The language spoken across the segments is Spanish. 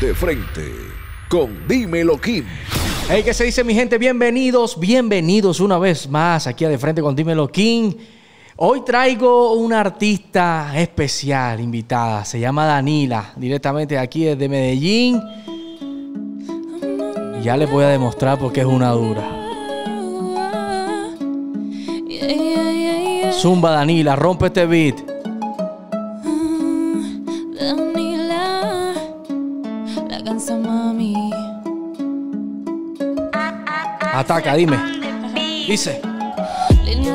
De frente con Dímelo King. Hey, ¿qué se dice mi gente? Bienvenidos, bienvenidos una vez más aquí a De Frente con Dímelo King. Hoy traigo una artista especial invitada, se llama Danila, directamente aquí desde Medellín. Ya les voy a demostrar por qué es una dura. Zumba Danila, rompe este beat. Saca, dime. Dice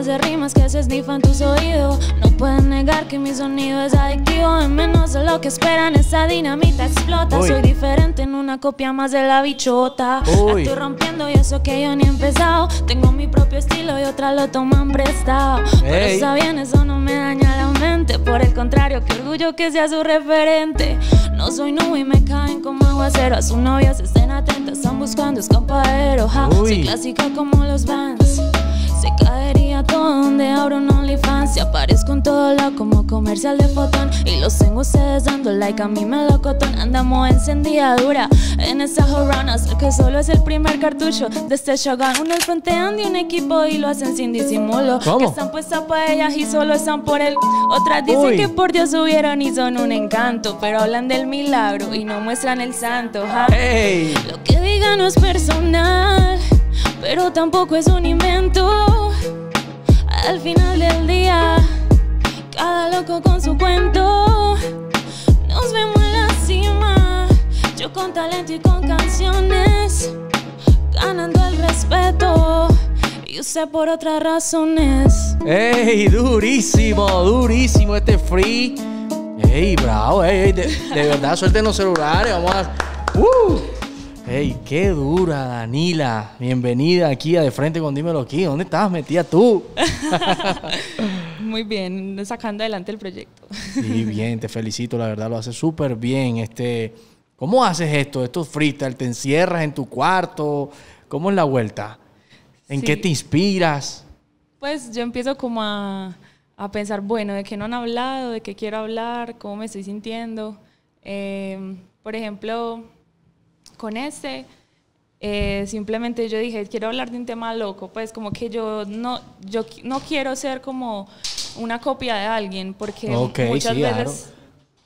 de rimas que se difan tus oídos. No pueden negar que mi sonido es adictivo. En menos de lo que esperan, esa dinamita explota. Soy diferente en una copia más de la bichota. estoy rompiendo y eso que yo ni he empezado. Tengo mi propio estilo y otras lo toman prestado. Pero está bien, eso no me daña la mente. Por el contrario, que orgullo que sea su referente. No soy nube y me caen como aguacero. A su novia se estén atentas, están buscando escapadero. Ja, soy clásica como los Vans. Donde de ahora un OnlyFans Y aparezco en todo lado como comercial de fotón Y los tengo ustedes dando like a mi melocotón Andamos encendida en esa jorranas que solo es el primer cartucho de este Shogun Unos frontean de un equipo y lo hacen sin disimulo Que están puestas pa' ellas y solo están por el... Otras dicen que por Dios subieron y son un encanto Pero hablan del milagro y no muestran el santo Lo que digan no es personal pero tampoco es un invento. Al final del día, cada loco con su cuento. Nos vemos en la cima, yo con talento y con canciones, ganando el respeto. Y usted por otras razones. ¡Ey! Durísimo, durísimo este free. ¡Ey, bravo! Ey, de, de verdad, suelten los celulares. Vamos a. ¡Uh! ¡Ey, qué dura, Danila! Bienvenida aquí a De Frente con Dímelo aquí. ¿Dónde estabas metida tú? Muy bien, sacando adelante el proyecto. Sí, bien, te felicito, la verdad lo haces súper bien. Este, ¿Cómo haces esto? ¿Esto es ¿Te encierras en tu cuarto? ¿Cómo es la vuelta? ¿En qué te inspiras? Pues yo empiezo como a, pensar, bueno, de qué no han hablado, de qué quiero hablar, cómo me estoy sintiendo. Eh, por ejemplo, con este, eh, simplemente yo dije, quiero hablar de un tema loco, pues como que yo no, yo no quiero ser como una copia de alguien, porque muchas veces...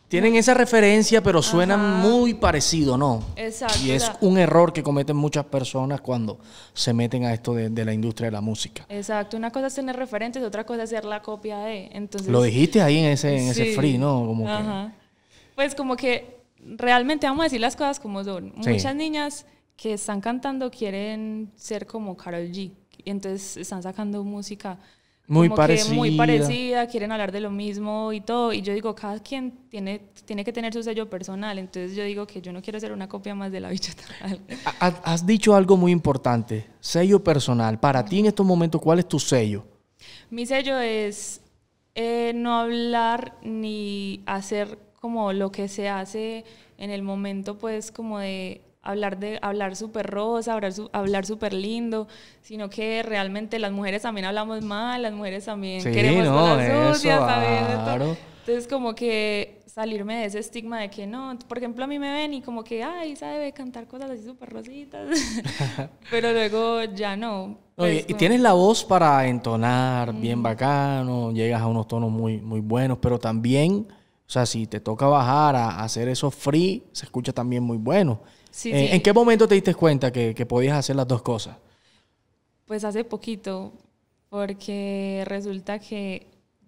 Tienen esa referencia, pero suenan muy parecido, ¿no? Exacto. Y es un error que cometen muchas personas cuando se meten a esto de, la industria de la música. Exacto. Una cosa es tener referentes, otra cosa es ser la copia de. Entonces, Lo dijiste ahí en ese, en ese free, ¿no? Ajá. Pues como que realmente vamos a decir las cosas como son. Muchas niñas que están cantando quieren ser como Carol G. Y Entonces están sacando música muy parecida. muy parecida, quieren hablar de lo mismo y todo. Y yo digo, cada quien tiene, tiene que tener su sello personal. Entonces yo digo que yo no quiero ser una copia más de la bichota. Has dicho algo muy importante, sello personal. Para ti en estos momentos, ¿cuál es tu sello? Mi sello es eh, no hablar ni hacer como lo que se hace en el momento, pues como de hablar de hablar súper rosa, hablar hablar súper lindo, sino que realmente las mujeres también hablamos mal, las mujeres también queremos no, sucias, claro. Entonces como que salirme de ese estigma de que no, por ejemplo a mí me ven y como que, ay, sabe debe cantar cosas así súper rositas, pero luego ya no. Pues, Oye, y tienes la voz para entonar bien bacano, llegas a unos tonos muy, muy buenos, pero también o sea, si te toca bajar a, hacer eso free, se escucha también muy bueno. Eh, ¿En qué momento te diste cuenta que, podías hacer las dos cosas? Pues hace poquito, porque resulta que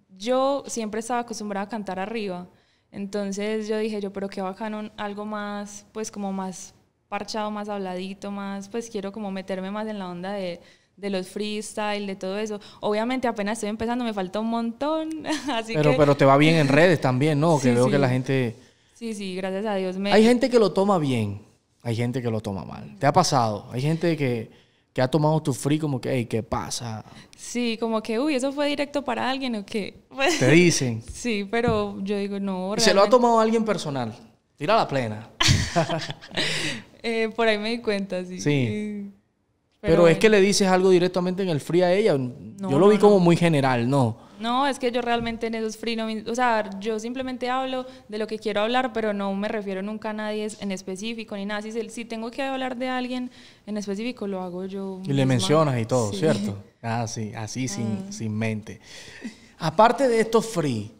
yo siempre estaba acostumbrada a cantar arriba. Entonces yo dije yo, pero que bacano, algo más, pues como más parchado, más habladito, más, pues quiero como meterme más en la onda de, de los freestyle, de todo eso. Obviamente apenas estoy empezando, me falta un montón. así pero, que... pero te va bien en redes también, ¿no? que veo que la gente... Sí, sí, gracias a Dios. Hay gente que lo toma bien, hay gente que lo toma mal. ¿Te ha pasado? Hay gente que, ha tomado tu free como que, hey, ¿qué pasa? Sí, como que, uy, eso fue directo para alguien o qué. Te dicen. sí, pero yo digo, no. Realmente... ¿Se lo ha tomado alguien personal? Tira la plena. Eh, por ahí me di cuenta, sí. Sí. Pero, es que le dices algo directamente en el free a ella. yo lo vi como muy general, ¿no? No, es que yo realmente en esos free O sea, yo simplemente hablo de lo que quiero hablar, pero no me refiero nunca a nadie en específico ni nada. Si, si tengo que hablar de alguien en específico, lo hago yo. Y le mencionas y todo, ¿cierto? Ah, así, sin, ah. sin mente. Aparte de estos free,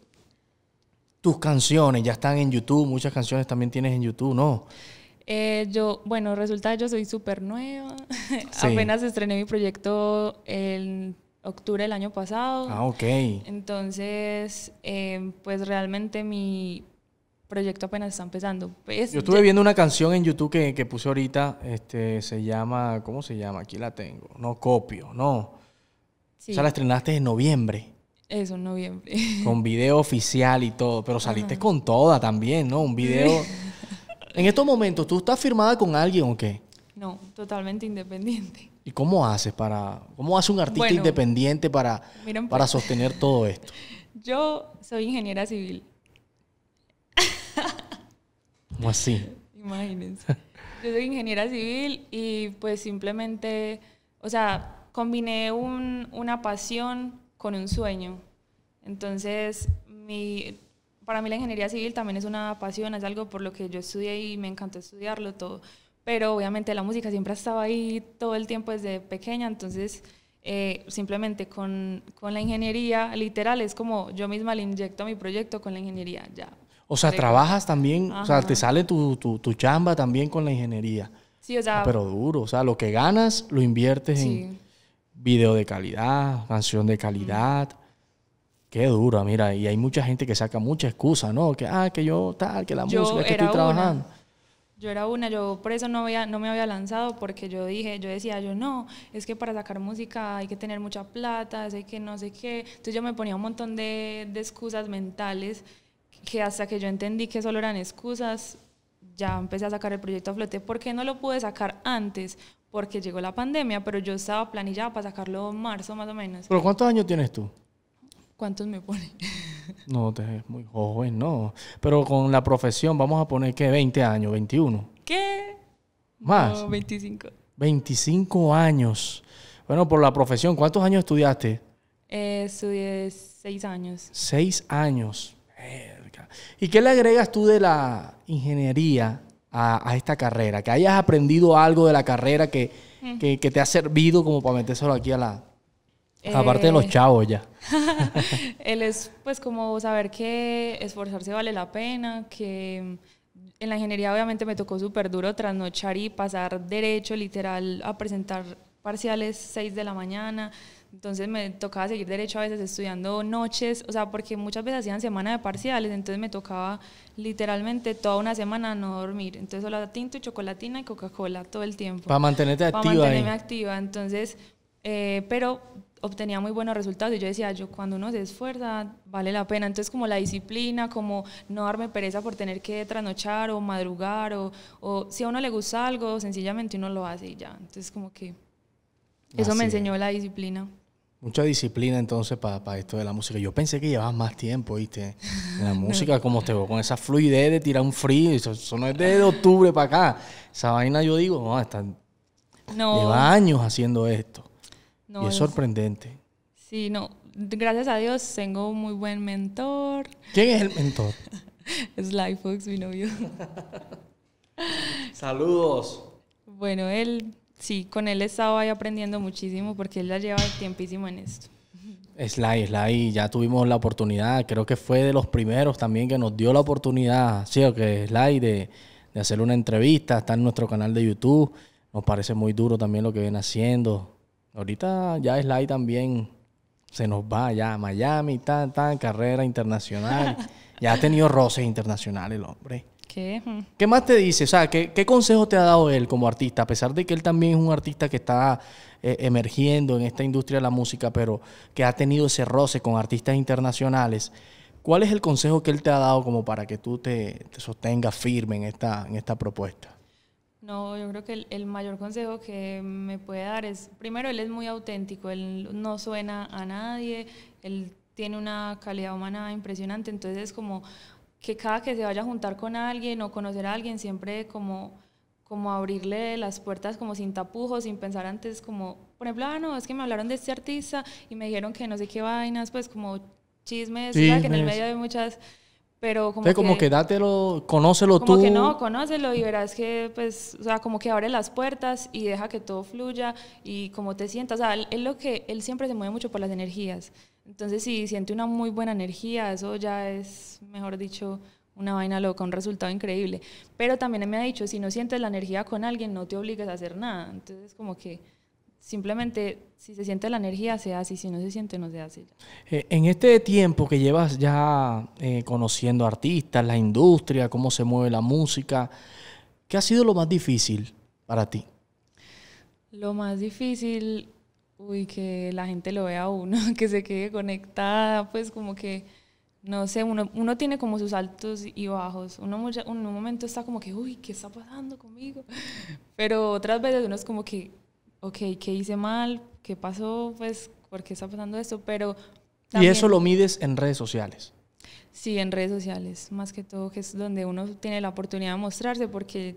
tus canciones ya están en YouTube, muchas canciones también tienes en YouTube, ¿no? Eh, yo, bueno, resulta que yo soy súper nueva. Apenas estrené mi proyecto en octubre del año pasado. Ah, ok. Entonces, eh, pues realmente mi proyecto apenas está empezando. Pues, yo estuve viendo una canción en YouTube que, puse ahorita, este, se llama, ¿cómo se llama? Aquí la tengo. No copio, no. Sí. O sea, la estrenaste en noviembre. Eso, en noviembre. Con video oficial y todo, pero saliste con toda también, ¿no? Un video... ¿En estos momentos tú estás firmada con alguien o qué? No, totalmente independiente. ¿Y cómo haces para, cómo hace un artista independiente para, para pues. sostener todo esto? Yo soy ingeniera civil. ¿Cómo así? Imagínense. Yo soy ingeniera civil y pues simplemente, o sea, combiné una pasión con un sueño. Entonces, mi, para mí la ingeniería civil también es una pasión, es algo por lo que yo estudié y me encantó estudiarlo todo. Pero obviamente la música siempre ha estado ahí todo el tiempo desde pequeña, entonces eh, simplemente con, con, la ingeniería, literal, es como yo misma le inyecto a mi proyecto con la ingeniería, ya. O sea, trabajas también, o sea, te sale tu, tu, chamba también con la ingeniería. Sí, o sea. Ah, pero duro, o sea, lo que ganas lo inviertes en video de calidad, canción de calidad. Qué duro, mira, y hay mucha gente que saca mucha excusa, ¿no? Que, ah, que yo tal, que la música, que estoy trabajando. Yo era una, yo por eso no, había, no me había lanzado porque yo dije, yo decía, yo no, es que para sacar música hay que tener mucha plata, sé que no sé qué. Entonces yo me ponía un montón de, de, excusas mentales que hasta que yo entendí que solo eran excusas, ya empecé a sacar el proyecto a flote. ¿Por qué no lo pude sacar antes? Porque llegó la pandemia, pero yo estaba planillada para sacarlo en marzo más o menos. ¿Pero cuántos años tienes tú? ¿Cuántos me pone? No, te es muy joven, no. Pero con la profesión vamos a poner que 20 años, 21. ¿Qué? Más. No, 25. 25 años. Bueno, por la profesión, ¿cuántos años estudiaste? Eh, estudié 6 años. 6 años. ¿Y qué le agregas tú de la ingeniería a, esta carrera? Que hayas aprendido algo de la carrera que, mm. que te ha servido como para metérselo aquí a la, Aparte de los eh, chavos ya. él es pues como saber que esforzarse vale la pena, que en la ingeniería obviamente me tocó súper duro trasnochar y pasar derecho literal a presentar parciales 6 de la mañana. Entonces me tocaba seguir derecho a veces estudiando noches, o sea, porque muchas veces hacían semana de parciales, entonces me tocaba literalmente toda una semana no dormir. Entonces solo tinto, y chocolatina y Coca-Cola todo el tiempo. Para mantenerte activa. Para mantenerme activa. Entonces, eh, pero obtenía muy buenos resultados y yo decía, yo cuando uno se esfuerza, vale la pena. Entonces como la disciplina, como no darme pereza por tener que trasnochar o madrugar o, si a uno le gusta algo, sencillamente uno lo hace y ya. Entonces como que eso me enseñó la disciplina. Mucha disciplina entonces para, esto de la música. Yo pensé que llevabas más tiempo, ¿viste? En la música, como te con esa fluidez de tirar un free Eso, no es desde octubre para acá. Esa vaina yo digo, no, están... No. Lleva años haciendo esto y es sorprendente. Sí, no. Gracias a Dios tengo un muy buen mentor. ¿Quién es el mentor? es Fox, mi novio. Saludos. Bueno, él, sí, con él he estado ahí aprendiendo muchísimo porque él ya lleva tiempísimo en esto. Sly, Sly, ya tuvimos la oportunidad, creo que fue de los primeros también que nos dio la oportunidad, sí, o que Sly, de, de hacer una entrevista, está en nuestro canal de YouTube. Nos parece muy duro también lo que viene haciendo. Ahorita ya Sly también se nos va ya a Miami, tan, tan, carrera internacional. ya ha tenido roces internacionales el hombre. ¿Qué? más te dice? O sea, ¿qué, consejo te ha dado él como artista? A pesar de que él también es un artista que está eh, emergiendo en esta industria de la música, pero que ha tenido ese roce con artistas internacionales. ¿Cuál es el consejo que él te ha dado como para que tú te, te sostengas firme en esta, en esta propuesta? No, yo creo que el, mayor consejo que me puede dar es, primero, él es muy auténtico, él no suena a nadie, él tiene una calidad humana impresionante, entonces como que cada que se vaya a juntar con alguien o conocer a alguien, siempre como, como abrirle las puertas como sin tapujos, sin pensar antes como, por ejemplo, ah, no, es que me hablaron de este artista y me dijeron que no sé qué vainas, pues como chismes, chismes. que en el medio hay muchas pero como que, como que dátelo, conócelo tú. Como que no, conócelo y verás que, pues, o sea, como que abre las puertas y deja que todo fluya y como te sientas. O sea, él, lo que, él siempre se mueve mucho por las energías. Entonces, si siente una muy buena energía, eso ya es, mejor dicho, una vaina loca, un resultado increíble. Pero también me ha dicho, si no sientes la energía con alguien, no te obligues a hacer nada. Entonces, como que simplemente si se siente la energía se hace y si no se siente no se hace. Eh, en este tiempo que llevas ya eh, conociendo artistas, la industria, cómo se mueve la música, ¿qué ha sido lo más difícil para ti? Lo más difícil, uy, que la gente lo vea uno, que se quede conectada, pues como que, no sé, uno, uno tiene como sus altos y bajos. Uno en un momento está como que, uy, ¿qué está pasando conmigo? Pero otras veces uno es como que, ok, ¿qué hice mal? ¿Qué pasó? Pues, ¿por qué está pasando esto? Pero... y eso lo mides en redes sociales. Sí, en redes sociales, más que todo, que es donde uno tiene la oportunidad de mostrarse porque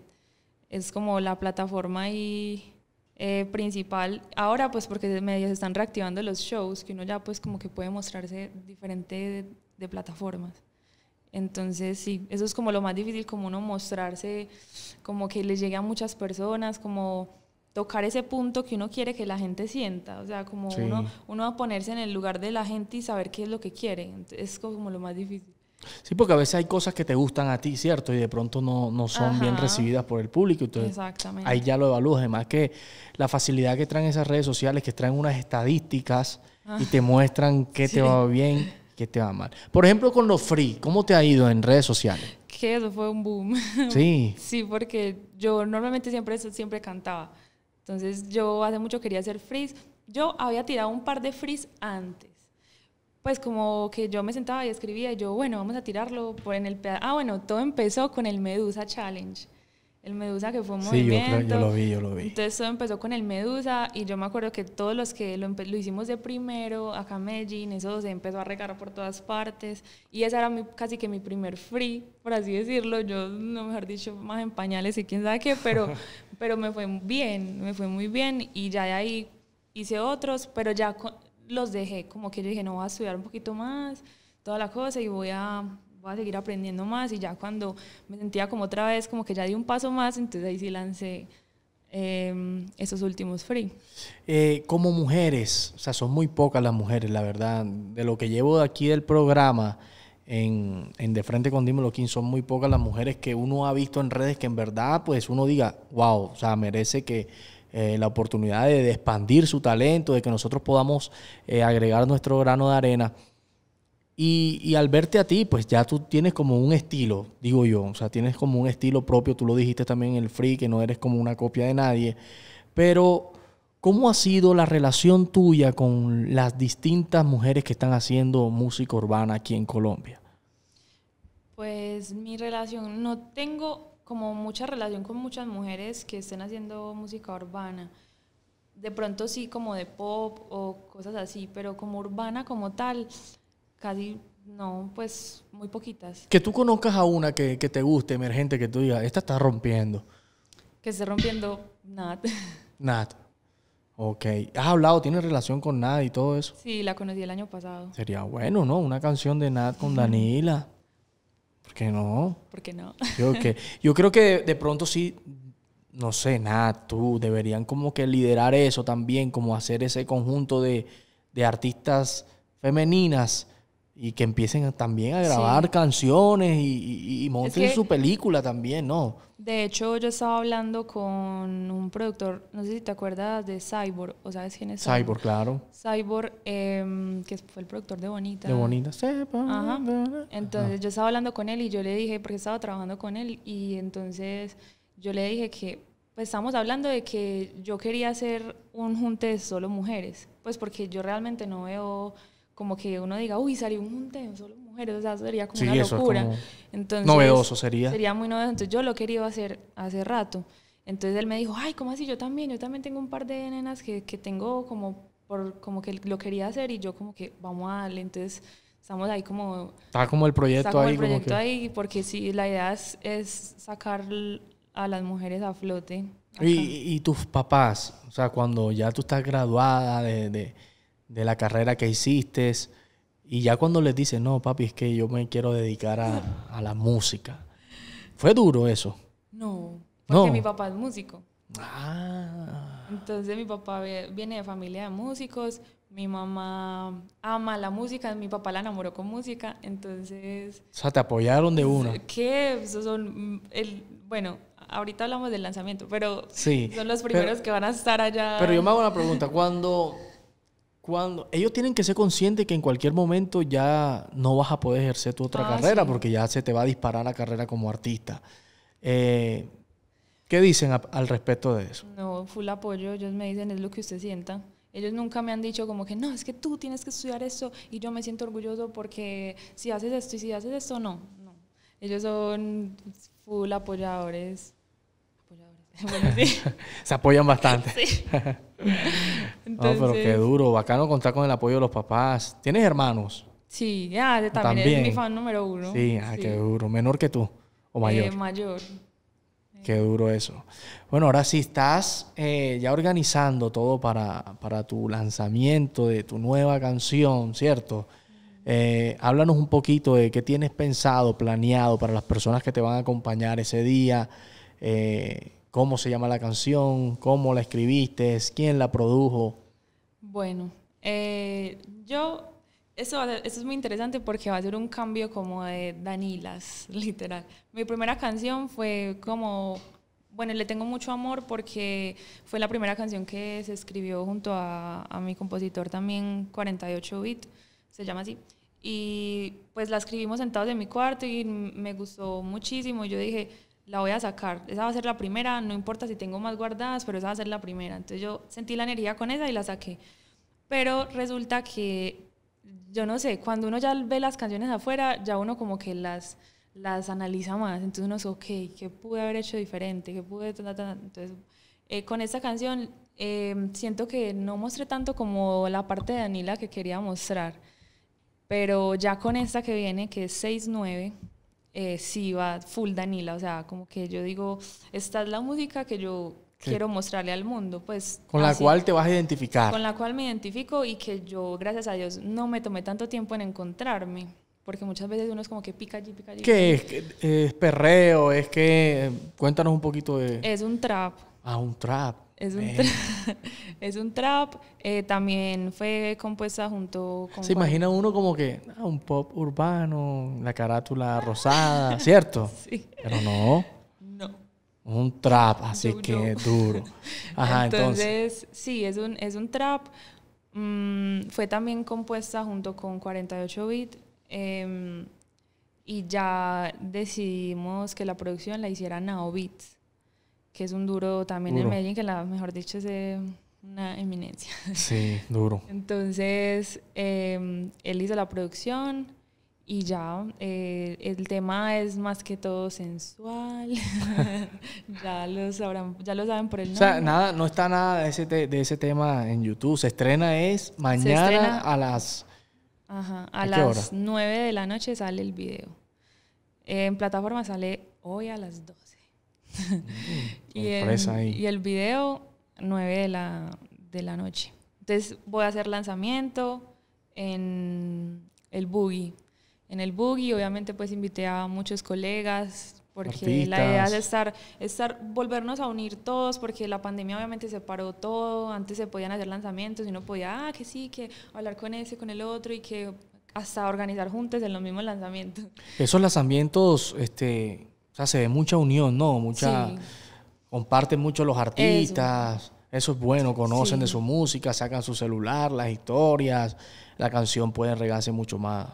es como la plataforma y eh, principal. Ahora, pues porque medios están reactivando los shows, que uno ya pues como que puede mostrarse diferente de, plataformas. Entonces, sí, eso es como lo más difícil, como uno mostrarse, como que le llegue a muchas personas, como tocar ese punto que uno quiere que la gente sienta, o sea, como uno, uno va a ponerse en el lugar de la gente y saber qué es lo que quiere, es como lo más difícil. Sí, porque a veces hay cosas que te gustan a ti, ¿cierto? Y de pronto no, no son bien recibidas por el público. Entonces, Exactamente. Ahí ya lo evalúas. Además que la facilidad que traen esas redes sociales, que traen unas estadísticas y te ah. muestran qué te va bien, qué te va mal. Por ejemplo, con los free, ¿cómo te ha ido en redes sociales? Que eso fue un boom. Sí. sí, porque yo normalmente siempre, siempre cantaba. Entonces yo hace mucho quería hacer frizz. Yo había tirado un par de frizz antes. Pues como que yo me sentaba y escribía y yo, bueno, vamos a tirarlo por en el... Ah, bueno, todo empezó con el Medusa Challenge el Medusa que fue muy sí, movimiento. yo, yo, lo vi, yo lo vi. Entonces todo empezó con el Medusa y yo me acuerdo que todos los que lo, hicimos de primero, acá en Medellín, eso se empezó a regar por todas partes y esa era casi que mi primer free, por así decirlo, yo, no, mejor dicho, más en pañales y quién sabe qué, pero, pero me fue bien, me fue muy bien y ya de ahí hice otros, pero ya los dejé, como que yo dije, no, voy a estudiar un poquito más, toda la cosa y voy a va a seguir aprendiendo más y ya cuando me sentía como otra vez, como que ya di un paso más, entonces ahí sí lancé em, esos últimos free. Eh, como mujeres, o sea, son muy pocas las mujeres, la verdad, de lo que llevo de aquí del programa. En, De Frente con Dímelo King son muy pocas las mujeres que uno ha visto en redes que en verdad pues uno diga, wow, o sea, merece que, eh, la oportunidad de, expandir su talento, de que nosotros podamos eh, agregar nuestro grano de arena. Y, al verte a ti, pues ya tú tienes como un estilo, digo yo, o sea, tienes como un estilo propio, tú lo dijiste también en el free, que no eres como una copia de nadie, pero ¿cómo ha sido la relación tuya con las distintas mujeres que están haciendo música urbana aquí en Colombia? Pues mi relación, no tengo como mucha relación con muchas mujeres que estén haciendo música urbana. De pronto sí, como de pop o cosas así, pero como urbana como tal, casi no, pues muy poquitas. Que tú conozcas a una que, te guste, emergente, que tú digas, esta está rompiendo. Que esté rompiendo Nat. Nat. Ok. ¿Has hablado? tiene relación con Nat y todo eso? Sí, la conocí el año pasado. Sería bueno, ¿no? Una canción de Nat con Danila. ¿Por qué no? ¿Por qué no? Yo, yo creo que de, pronto sí, no sé, Nat, tú, deberían como que liderar eso también, como hacer ese conjunto de, de artistas femeninas y que empiecen también a grabar canciones y, monten su película también, ¿no? De hecho, yo estaba hablando con un productor, no sé si te acuerdas de Cyborg, o sabes quién es Cyborg. claro. Cyborg, em, que fue el productor de Bonita. De Bonita, sepa. Ajá. Entonces yo estaba hablando con él y yo le dije, porque estaba trabajando con él, y entonces yo le dije que pues estamos hablando de que yo quería hacer un junte de solo mujeres, pues porque yo realmente no veo como que uno diga, uy, salió un montón solo mujeres, o sea, sería como una locura. Entonces, novedoso sería. Sería muy novedoso. Entonces yo lo quería hacer hace rato. Entonces él me dijo, ay, ¿cómo así? Yo también, yo también tengo un par de nenas que, que tengo como, por, como que lo quería hacer y yo como que vamos a darle. Entonces estamos ahí como... Está como el proyecto está como el proyecto ahí porque sí, la idea es, es sacar a las mujeres a flote. Y, y, tus papás, o sea, cuando ya tú estás graduada de de la carrera que hiciste. Y ya cuando les dices, no, papi, es que yo me quiero dedicar a, a la música. ¿Fue duro eso? No, porque no. mi papá es músico. Ah. Entonces mi papá viene de familia de músicos, mi mamá ama la música, mi papá la enamoró con música, entonces... O sea, te apoyaron de pues, una. ¿Qué? son... Mm, el, bueno, ahorita hablamos del lanzamiento, pero son los primeros que van a estar allá. Pero yo me hago una pregunta, cuando cuando ellos tienen que ser conscientes que en cualquier momento ya no vas a poder ejercer tu otra ah, carrera porque ya se te va a disparar la carrera como artista. Eh, ¿Qué dicen al respecto de eso? No, full apoyo. Ellos me dicen es lo que usted sienta. Ellos nunca me han dicho como que no, es que tú tienes que estudiar eso y yo me siento orgulloso porque si haces esto y si haces esto, no. no. Ellos son full apoyadores. Se apoyan bastante. No, pero qué duro, bacano contar con el apoyo de los papás. ¿Tienes hermanos? Sí, ya, también, mi fan número uno. Sí, ah, qué duro. ¿Menor que tú o eh, mayor? mayor. Qué duro eso. Bueno, ahora sí, estás eh, ya organizando todo para, para, tu lanzamiento de tu nueva canción, ¿cierto? Eh, háblanos un poquito de qué tienes pensado, planeado para las personas que te van a acompañar ese día cómo se llama la canción, cómo la escribiste, quién la produjo. Bueno, eh, yo, eso, eso es muy interesante porque va a ser un cambio como de Danilas, literal. Mi primera canción fue como, bueno, le tengo mucho amor porque fue la primera canción que se escribió junto a, a mi compositor también, 48 Bit, se llama así. Y pues la escribimos sentados en mi cuarto y me gustó muchísimo. Yo dije, la voy a sacar, esa va a ser la primera, no importa si tengo más guardadas, pero esa va a ser la primera. Entonces yo sentí la energía con esa y la saqué. Pero resulta que, yo no sé, cuando uno ya ve las canciones afuera, ya uno como que las, las analiza más. Entonces uno dice, ok, ¿qué pude haber hecho diferente? ¿Qué pude...? Entonces, eh, con esta canción em, siento que no mostré tanto como la parte de Danila que quería mostrar. Pero ya con esta que viene, que es 6-9 eh, sí va full Danila, o sea, como que yo digo, esta es la música que yo quiero mostrarle al mundo, pues. Con la cual te vas a identificar. Con la cual me identifico y que yo, gracias a Dios, no me tomé tanto tiempo en encontrarme. Porque muchas veces uno es como que pica allí, pica allí. ¿Qué es? ¿Es perreo? ¿Es que.? Cuéntanos un poquito de. Es un trap. Ah, un trap. Es un, trap. Eh, también fue compuesta junto con. Se imagina uno como que ah, un pop urbano, la carátula rosada, ¿cierto? Sí. Pero no. No. Un trap, así que duro. Ajá, entonces, entonces. sí, es un, es un trap. Mm, fue también compuesta junto con 48 Bits, em, y ya decidimos que la producción la hiciera Nao Beats que es un duro también en Medellín, que la, mejor dicho, es una eminencia. Sí, duro. Entonces, em, él hizo la producción y ya, eh, el tema es más que todo sensual. ya, lo sabrán, ya lo saben por el nombre. O sea, nada, no está nada de ese, tema en YouTube. Se estrena es mañana a las... Ajá, a, ¿a las 9 de la noche sale el video. En plataforma sale hoy a las 2. Mm, y, el, y el video, 9 de la, de la noche. Entonces voy a hacer lanzamiento en el boogie. En el boogie, obviamente, pues invité a muchos colegas, porque la idea es estar, estar, volvernos a unir todos, porque la pandemia obviamente se paró todo, antes se podían hacer lanzamientos y uno podía, ah, que sí, que hablar con ese, con el otro y que hasta organizar juntos en los mismos lanzamientos. Esos lanzamientos, este, o sea, se ve mucha unión, ¿no? Mucha. Comparten mucho los artistas. Eso. es bueno, conocen de su música, sacan su celular, las historias, la canción puede regarse mucho más,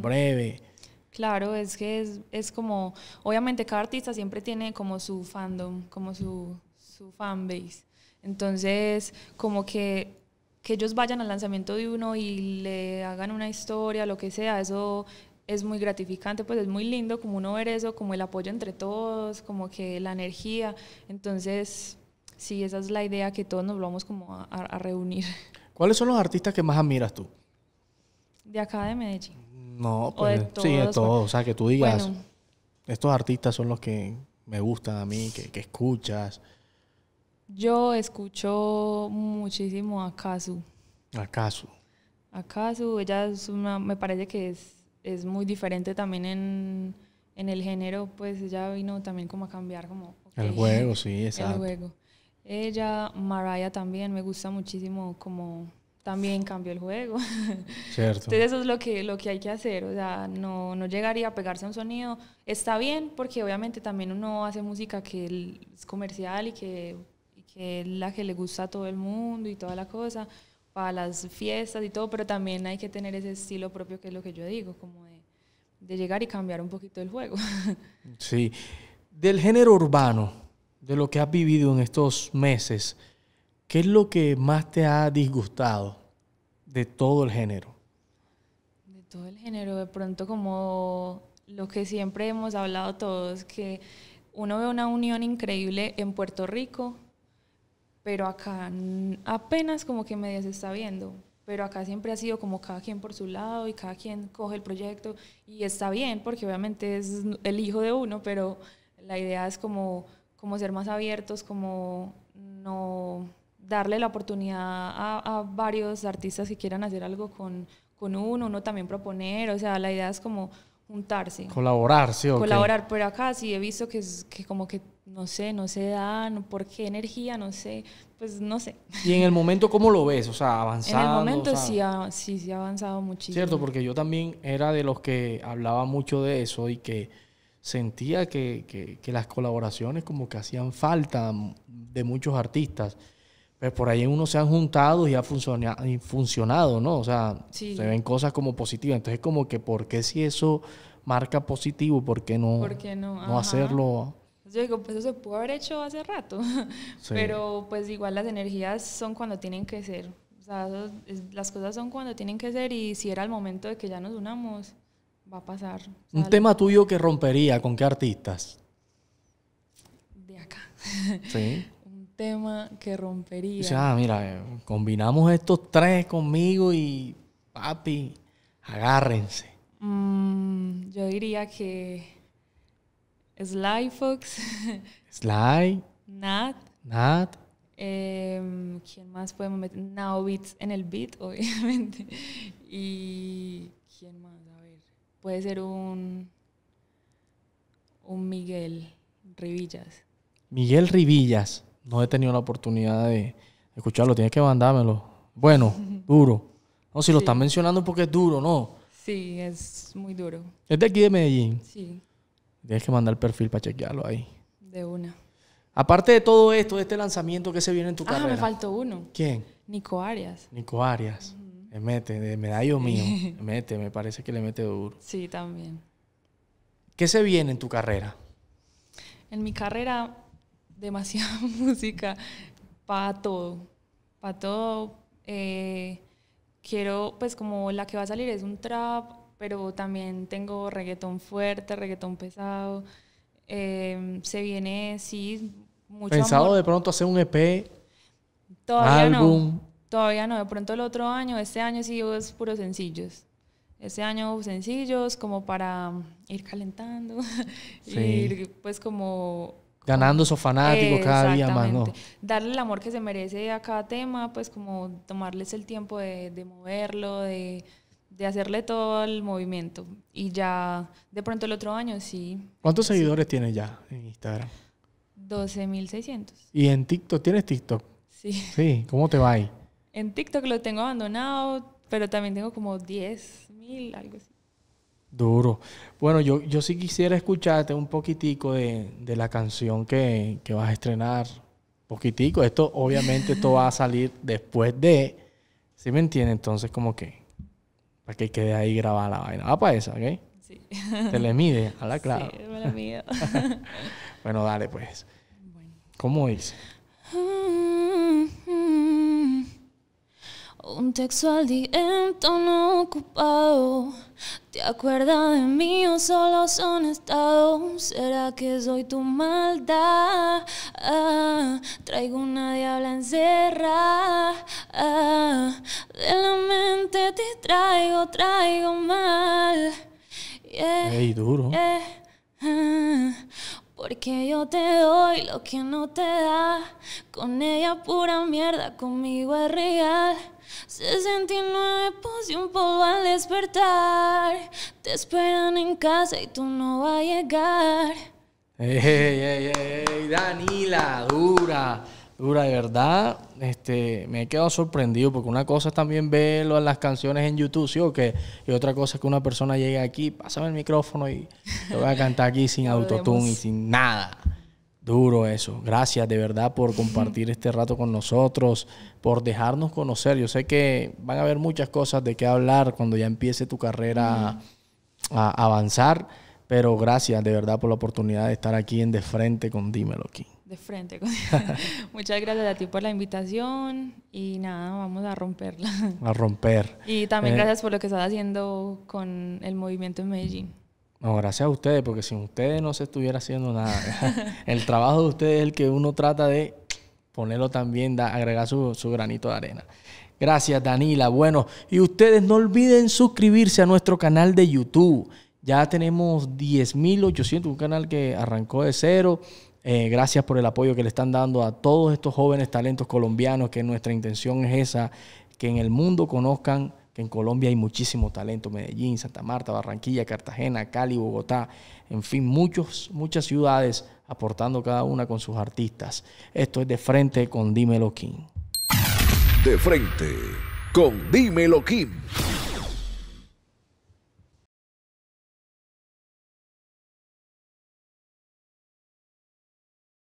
breve. Claro, es que es, es, como, obviamente cada artista siempre tiene como su fandom, como su, su fanbase. Entonces, como que, que ellos vayan al lanzamiento de uno y le hagan una historia, lo que sea, eso es muy gratificante, pues es muy lindo como uno ver eso, como el apoyo entre todos, como que la energía. Entonces, sí, esa es la idea, que todos nos vamos como a, reunir. ¿Cuáles son los artistas que más admiras tú? De acá de Medellín. No, pues, sí, de pues. todos. O sea, que tú digas, estos artistas son los que me gustan a mí, que, escuchas. Yo escucho muchísimo a Kazu. A A Kazu, ella es una, me parece que es es muy diferente también en, en, el género, pues ella vino también como a cambiar como... el juego, sí, exacto. El juego. Ella, Mariah también, me gusta muchísimo como también cambió el juego. Cierto. Entonces eso es lo que, lo que hay que hacer, o sea, no, no llegaría a pegarse a un sonido. Está bien porque obviamente también uno hace música que es comercial y que, y que es la que le gusta a todo el mundo y toda la cosa, para las fiestas y todo, pero también hay que tener ese estilo propio que es lo que yo digo, como de, llegar y cambiar un poquito el juego. Sí, del género urbano, de lo que has vivido en estos meses, ¿qué es lo que más te ha disgustado de todo el género? De todo el género, de pronto como lo que siempre hemos hablado todos, que uno ve una unión increíble en Puerto Rico pero acá apenas como que media se está viendo, pero acá siempre ha sido como cada quien por su lado y cada quien coge el proyecto y está bien porque obviamente es el hijo de uno, pero la idea es como, como ser más abiertos, como no darle la oportunidad a, varios artistas que quieran hacer algo con, con, uno, uno también proponer, o sea, la idea es como juntarse. Colaborar, sí. Colaborar, pero acá sí he visto que, es, que como que no sé, no se dan, por qué energía, no sé, pues no sé. ¿Y en el momento cómo lo ves? O sea, avanzado En el momento sí, sí, ha avanzado muchísimo. Cierto, porque yo también era de los que hablaba mucho de eso y que sentía que, las colaboraciones como que hacían falta de muchos artistas. Pues por ahí uno se han juntado y ha funcionado, y funcionado ¿no? O sea, se ven cosas como positivas. Entonces, como que, ¿por qué si eso marca positivo, por qué no, no hacerlo? Yo digo, pues eso se pudo haber hecho hace rato, pero pues igual las energías son cuando tienen que ser. O sea, las cosas son cuando tienen que ser y si era el momento de que ya nos unamos, va a pasar. Un tema tuyo que rompería, ¿con qué artistas? De acá. Sí. Un tema que rompería. O sea, mira, combinamos estos tres conmigo y papi, agárrense. Mm, yo diría que Sly Fox. Sly. Nat. Nat. Em, ¿Quién más podemos meter? Now Beats en el beat, obviamente. Y. ¿Quién más? A ver. Puede ser un. Un Miguel Rivillas. Miguel Rivillas. No he tenido la oportunidad de escucharlo. Tienes que mandármelo. Bueno, duro. No, si lo están mencionando porque es duro, ¿no? Sí, es muy duro. ¿Es de aquí de Medellín? Sí. Tienes que mandar el perfil para chequearlo ahí. De una. Aparte de todo esto, de este lanzamiento que se viene en tu carrera. Ah, me faltó uno. ¿Quién? Nico Arias. Nico Arias. Me mete, de medallo mío. me mete, me parece que le mete duro. Sí, también. ¿Qué se viene en tu carrera? En mi carrera, demasiada música para todo. Para todo. Eh, quiero, pues como la que va a salir es un trap, pero también tengo reggaetón fuerte, reggaetón pesado. Eh, se viene, sí, mucho ¿Pensado de pronto hacer un EP? Todavía no. Todavía no. De pronto el otro año, este año sí es puros sencillos. Este año sencillos como para ir calentando, sí. ir pues como... Ganando esos fanáticos cada día más, ¿no? Darle el amor que se merece a cada tema, pues como tomarles el tiempo de moverlo, de de hacerle todo el movimiento. Y ya de pronto el otro año sí. ¿Cuántos seguidores tienes ya en Instagram? 12.600. ¿Y en TikTok? ¿Tienes TikTok? Sí. Sí, ¿cómo te va ahí? En TikTok lo tengo abandonado, pero también tengo como 10.000, algo así. Duro. Bueno, yo, yo sí quisiera escucharte un poquitico de, la canción que, que, vas a estrenar. Poquitico. Esto, obviamente, esto va a salir después de. ¿Sí me entiendes? Entonces, como que para que quede ahí grabada la vaina. Va para eso, ¿ok? Sí. Te le mide, a la clara. Sí, me la mido. bueno, dale pues. ¿Cómo dice? Mm-hmm. Un texto al día, no ocupado ¿Te acuerdas de mí o solo son estados? ¿Será que soy tu maldad? Ah, traigo una diabla encerrada. Ah, de la mente te traigo, traigo mal. Ey, duro. Ah, porque yo te doy lo que no te da. Con ella pura mierda, conmigo es real. 69 y un poco al despertar. Te esperan en casa y tú no vas a llegar. Ey, ey, ey, Danila, dura. Dura, de verdad, este, me he quedado sorprendido porque una cosa es también verlo en las canciones en YouTube, ¿sí o qué? Y otra cosa es que una persona llegue aquí, pásame el micrófono y lo voy a cantar aquí sin autotune y sin nada. Duro eso. Gracias de verdad por compartir este rato con nosotros, por dejarnos conocer. Yo sé que van a haber muchas cosas de qué hablar cuando ya empiece tu carrera a, avanzar, pero gracias de verdad por la oportunidad de estar aquí en De Frente con Dímelo aquí. De frente. Con... Muchas gracias a ti por la invitación y nada, vamos a romperla. A romper. Y también eh, gracias por lo que estás haciendo con el movimiento en Medellín. No, gracias a ustedes, porque sin ustedes no se estuviera haciendo nada. el trabajo de ustedes es el que uno trata de ponerlo también, da, agregar su, granito de arena. Gracias, Danila. Bueno, y ustedes no olviden suscribirse a nuestro canal de YouTube. Ya tenemos 10.800, un canal que arrancó de cero. Eh, gracias por el apoyo que le están dando a todos estos jóvenes talentos colombianos, que nuestra intención es esa, que en el mundo conozcan en Colombia hay muchísimo talento, Medellín, Santa Marta, Barranquilla, Cartagena, Cali, Bogotá, en fin, muchos, muchas ciudades aportando cada una con sus artistas. Esto es De Frente con Dímelo De Frente con Dímelo Kim.